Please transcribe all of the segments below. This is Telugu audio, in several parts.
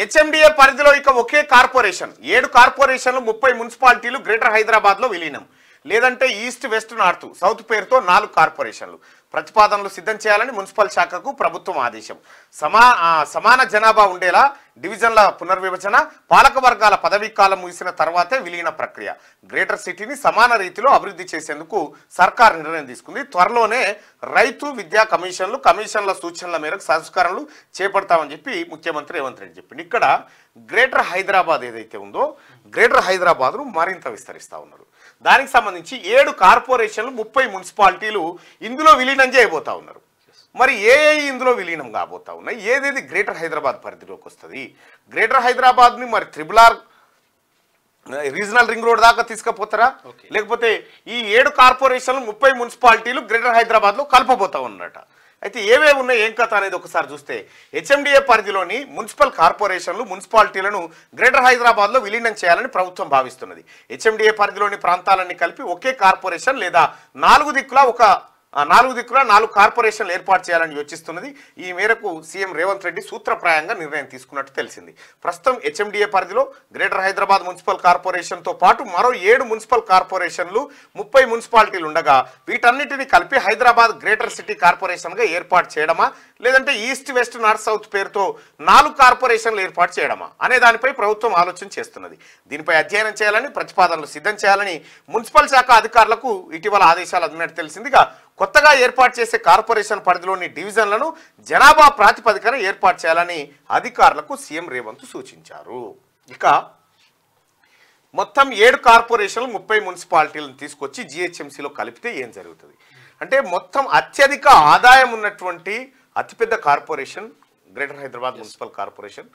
హెచ్ఎండిఏ పరిధిలో ఇక ఒకే కార్పొరేషన్ ఏడు కార్పొరేషన్లు ముప్పై మున్సిపాలిటీలు గ్రేటర్ హైదరాబాద్ లో విలీనం లేదంటే ఈస్ట్ వెస్ట్ నార్త్ సౌత్ పేరుతో నాలుగు కార్పొరేషన్లు ప్రతిపాదనలు సిద్ధం చేయాలని మున్సిపల్ శాఖకు ప్రభుత్వం ఆదేశం సమా సమాన జనాభా ఉండేలా డివిజన్ల పునర్విభజన పాలక వర్గాల పదవీ కాలం ముగిసిన తర్వాతే విలీన ప్రక్రియ గ్రేటర్ సిటీని సమాన రీతిలో అభివృద్ధి చేసేందుకు సర్కార్ నిర్ణయం తీసుకుంది త్వరలోనే రైతు విద్యా కమిషన్లు కమిషన్ల సూచనల మేరకు సంస్కరణలు చేపడతామని చెప్పి ముఖ్యమంత్రి రేవంత్ రెడ్డి చెప్పింది ఇక్కడ గ్రేటర్ హైదరాబాద్ ఏదైతే ఉందో గ్రేటర్ హైదరాబాద్ను మరింత విస్తరిస్తూ ఉన్నారు దానికి సంబంధించి ఏడు కార్పొరేషన్లు ముప్పై మున్సిపాలిటీలు ఇందులో విలీనం చేయబోతా ఉన్నారు మరి ఏ ఏ ఇందులో విలీనం కాబోతా ఉన్నాయి ఏదేది గ్రేటర్ హైదరాబాద్ పరిధిలోకి వస్తుంది గ్రేటర్ హైదరాబాద్ని మరి triple R regional ring road దాకా తీసుకుపోతారా లేకపోతే ఈ ఏడు కార్పొరేషన్లు ముప్పై మున్సిపాలిటీలు గ్రేటర్ హైదరాబాద్లో కలపబోతా ఉన్నట అయితే ఏవే ఉన్నాయి ఏం కథ అనేది ఒకసారి చూస్తే హెచ్ఎండిఏ పరిధిలోని మున్సిపల్ కార్పొరేషన్లు మున్సిపాలిటీలను గ్రేటర్ హైదరాబాద్లో విలీనం చేయాలని ప్రభుత్వం భావిస్తున్నది హెచ్ఎండిఏ పరిధిలోని ప్రాంతాలన్నీ కలిపి ఒకే కార్పొరేషన్ లేదా నాలుగు దిక్కులా ఒక నాలుగు దిక్కుల నాలుగు కార్పొరేషన్లు ఏర్పాటు చేయాలని యోచిస్తున్నది ఈ మేరకు సీఎం రేవంత్ రెడ్డి సూత్రప్రాయంగా నిర్ణయం తీసుకున్నట్టు తెలిసింది ప్రస్తుతం హెచ్ఎండిఏ పరిధిలో గ్రేటర్ హైదరాబాద్ మున్సిపల్ కార్పొరేషన్తో పాటు మరో ఏడు మున్సిపల్ కార్పొరేషన్లు ముప్పై మున్సిపాలిటీలు ఉండగా వీటన్నిటిని కలిపి హైదరాబాద్ గ్రేటర్ సిటీ కార్పొరేషన్గా ఏర్పాటు చేయడమా లేదంటే ఈస్ట్ వెస్ట్ నార్త్ సౌత్ పేరుతో నాలుగు కార్పొరేషన్లు ఏర్పాటు చేయడమా అనే దానిపై ప్రభుత్వం ఆలోచన చేస్తున్నది దీనిపై అధ్యయనం చేయాలని ప్రతిపాదనలు సిద్ధం చేయాలని మున్సిపల్ శాఖ అధికారులకు ఇటీవల ఆదేశాలు అందినట్టు తెలిసిందిగా కొత్తగా ఏర్పాటు చేసే కార్పొరేషన్ పరిధిలోని డివిజన్లను జనాభా ప్రాతిపదికన ఏర్పాటు చేయాలని అధికారులకు సీఎం రేవంత్ సూచించారు ఇక మొత్తం ఏడు కార్పొరేషన్లు ముప్పై మున్సిపాలిటీలను తీసుకొచ్చి జిహెచ్ఎంసీలో కలిపితే ఏం జరుగుతుంది అంటే మొత్తం అత్యధిక ఆదాయం ఉన్నటువంటి అతిపెద్ద corporation greater Hyderabad municipal corporation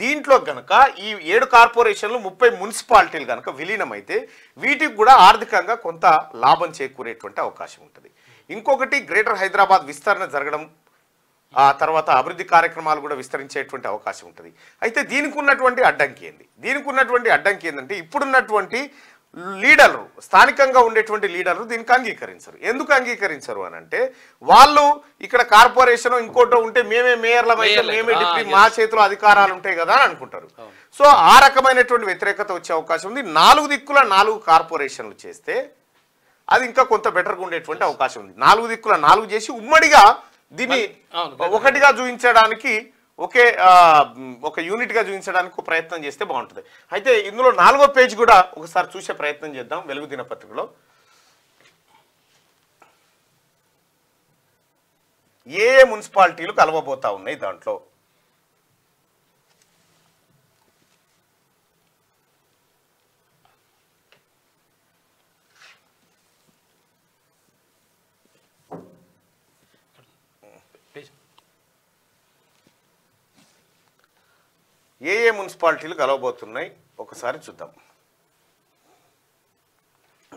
దీంట్లో గనక ఈ ఏడు కార్పొరేషన్లు ముప్పై మున్సిపాలిటీలు గనక విలీనమైతే వీటికి కూడా ఆర్థికంగా కొంత లాభం చేకూరేటువంటి అవకాశం ఉంటుంది ఇంకొకటి గ్రేటర్ హైదరాబాద్ విస్తరణ జరగడం ఆ తర్వాత అభివృద్ధి కార్యక్రమాలు కూడా విస్తరించేటువంటి అవకాశం ఉంటుంది అయితే దీనికి ఉన్నటువంటి అడ్డంకి ఏంది దీనికి ఉన్నటువంటి అడ్డంకి ఏంటంటే ఇప్పుడున్నటువంటి లీడర్లు స్థానికంగా ఉండేటువంటి లీడర్లు దీనికి అంగీకరించరు ఎందుకు అంగీకరించరు అని అంటే వాళ్ళు ఇక్కడ కార్పొరేషన్ ఇంకోటో ఉంటే మేమే అయితే మేమే డిప్యూటీ మా చేతిలో అధికారాలు ఉంటాయి కదా అని అనుకుంటారు సో ఆ రకమైనటువంటి వ్యతిరేకత వచ్చే అవకాశం ఉంది నాలుగు దిక్కుల నాలుగు కార్పొరేషన్లు చేస్తే అది ఇంకా కొంత బెటర్గా ఉండేటువంటి అవకాశం ఉంది నాలుగు దిక్కుల నాలుగు చేసి ఉమ్మడిగా దీన్ని ఒకటిగా చూపించడానికి ఒకే ఒక యూనిట్గా చూపించడానికి ప్రయత్నం చేస్తే బాగుంటుంది అయితే ఇందులో నాలుగో పేజ్ కూడా ఒకసారి చూసే ప్రయత్నం చేద్దాం వెలుగు దినపత్రికలో ఏ మున్సిపాలిటీలు కలవబోతా ఉన్నాయి దాంట్లో ఏ ఏ మున్సిపాలిటీలు కలవబోతున్నాయి ఒకసారి చూద్దాం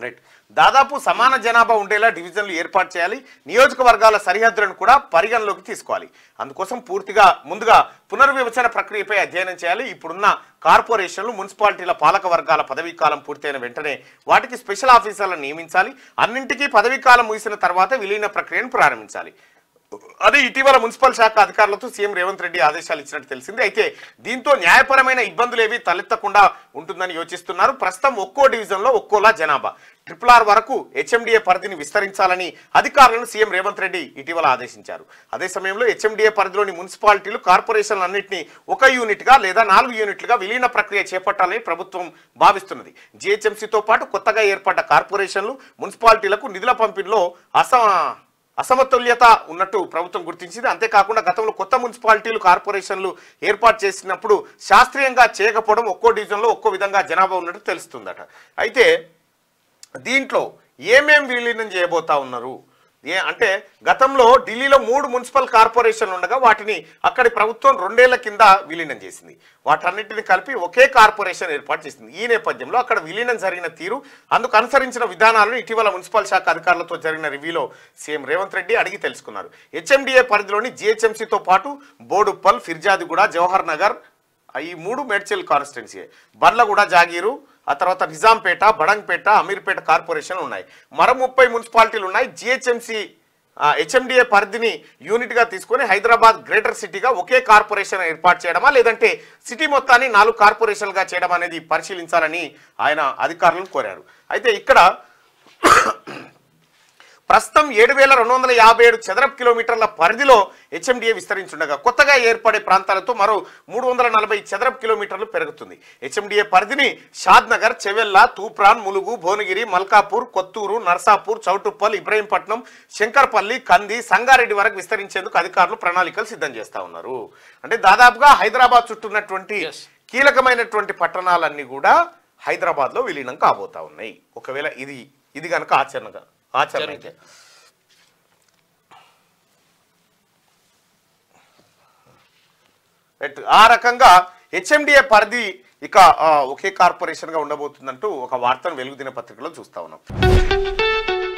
రైట్ దాదాపు సమాన జనాభా ఉండేలా డివిజన్లు ఏర్పాటు చేయాలి నియోజకవర్గాల సరిహద్దులను కూడా పరిగణలోకి తీసుకోవాలి అందుకోసం పూర్తిగా ముందుగా పునర్విభజన ప్రక్రియపై అధ్యయనం చేయాలి ఇప్పుడున్న కార్పొరేషన్లు మున్సిపాలిటీల పాలక వర్గాల పదవీకాలం పూర్తయిన వెంటనే వాటికి స్పెషల్ ఆఫీసర్లను నియమించాలి అన్నింటికీ పదవీకాలం ముగిసిన తర్వాత విలీన ప్రక్రియను ప్రారంభించాలి అదే ఇటీవల మున్సిపల్ శాఖ అధికారులతో సీఎం రేవంత్ రెడ్డి ఆదేశాలు ఇచ్చినట్టు తెలిసింది అయితే దీంతో న్యాయపరమైన ఇబ్బందులు ఏవి తలెత్తకుండా ఉంటుందని యోచిస్తున్నారు ప్రస్తుతం ఒక్కో డివిజన్లో ఒక్కోలా జనాభా ట్రిపుల్ ఆర్ వరకు హెచ్ఎండిఏ పరిధిని విస్తరించాలని అధికారులను సీఎం రేవంత్ రెడ్డి ఇటీవల ఆదేశించారు అదే సమయంలో హెచ్ఎండిఏ పరిధిలోని మున్సిపాలిటీలు కార్పొరేషన్లు అన్నింటినీ ఒక యూనిట్గా లేదా నాలుగు యూనిట్లుగా విలీన ప్రక్రియ చేపట్టాలని ప్రభుత్వం భావిస్తున్నది జిహెచ్ఎంసీతో పాటు కొత్తగా ఏర్పడ్డ కార్పొరేషన్లు మున్సిపాలిటీలకు నిధుల పంపిణీలో అసమా అసమతుల్యత ఉన్నట్టు ప్రభుత్వం గుర్తించింది అంతేకాకుండా గతంలో కొత్త మున్సిపాలిటీలు కార్పొరేషన్లు ఏర్పాటు చేసినప్పుడు శాస్త్రీయంగా చేయకపోవడం ఒక్కో డివిజన్లో ఒక్కో విధంగా జనాభా ఉన్నట్టు తెలుస్తుందట అయితే దీంట్లో ఏమేం విలీనం చేయబోతా ఉన్నారు ఏ అంటే గతంలో ఢిల్లీలో మూడు మున్సిపల్ కార్పొరేషన్లు ఉండగా వాటిని అక్కడి ప్రభుత్వం రెండేళ్ల కింద విలీనం చేసింది వాటన్నిటిని కలిపి ఒకే కార్పొరేషన్ ఏర్పాటు చేసింది ఈ నేపథ్యంలో అక్కడ విలీనం జరిగిన తీరు అందుకు అనుసరించిన విధానాలను ఇటీవల మున్సిపల్ శాఖ అధికారులతో జరిగిన రివ్యూలో సీఎం రేవంత్ రెడ్డి అడిగి తెలుసుకున్నారు హెచ్ఎండిఏ పరిధిలోని జిహెచ్ఎంసీతో పాటు బోడుప్పల్ ఫిర్జాదిగూడ జవహర్ నగర్ ఈ మూడు మెడ్చల్ కాన్స్టిట్యున్సీ బర్లగూడ జాగీరు ఆ తర్వాత నిజాంపేట బడంగ్పేట అమీర్పేట కార్పొరేషన్ ఉన్నాయి మరో ముప్పై మున్సిపాలిటీలు ఉన్నాయి జిహెచ్ఎంసి హెచ్ఎండిఏ పరిధిని యూనిట్గా తీసుకొని హైదరాబాద్ గ్రేటర్ సిటీగా ఒకే కార్పొరేషన్ ఏర్పాటు చేయడమా లేదంటే సిటీ మొత్తాన్ని నాలుగు కార్పొరేషన్లుగా చేయడం అనేది పరిశీలించాలని ఆయన అధికారులను కోరారు అయితే ఇక్కడ ప్రస్తుతం ఏడు వేల రెండు వందల యాభై ఏడు చదరపు కిలోమీటర్ల పరిధిలో హెచ్ఎండిఏ విస్తరించుండగా కొత్తగా ఏర్పడే ప్రాంతాలతో మరో మూడు వందల నలభై చదరపు కిలోమీటర్లు పెరుగుతుంది హెచ్ఎండిఏ పరిధిని షాద్నగర్ చెవెల్లా తూప్రాన్ ములుగు భువనగిరి మల్కాపూర్ కొత్తూరు నర్సాపూర్ చౌటుప్పల్ ఇబ్రహీంపట్నం శంకర్పల్లి కంది సంగారెడ్డి వరకు విస్తరించేందుకు అధికారులు ప్రణాళికలు సిద్ధం చేస్తా ఉన్నారు అంటే దాదాపుగా హైదరాబాద్ చుట్టూన్నటువంటి కీలకమైనటువంటి పట్టణాలన్నీ కూడా హైదరాబాద్లో విలీనం కాబోతా ఉన్నాయి ఒకవేళ ఇది ఇది కనుక ఆచరణగా ఆచరణ ఆ రకంగా హెచ్ఎండిఏ పరిధి ఇక ఒకే కార్పొరేషన్ గా ఉండబోతుందంటూ ఒక వార్తను వెలుగుదిన పత్రికలో చూస్తా ఉన్నాం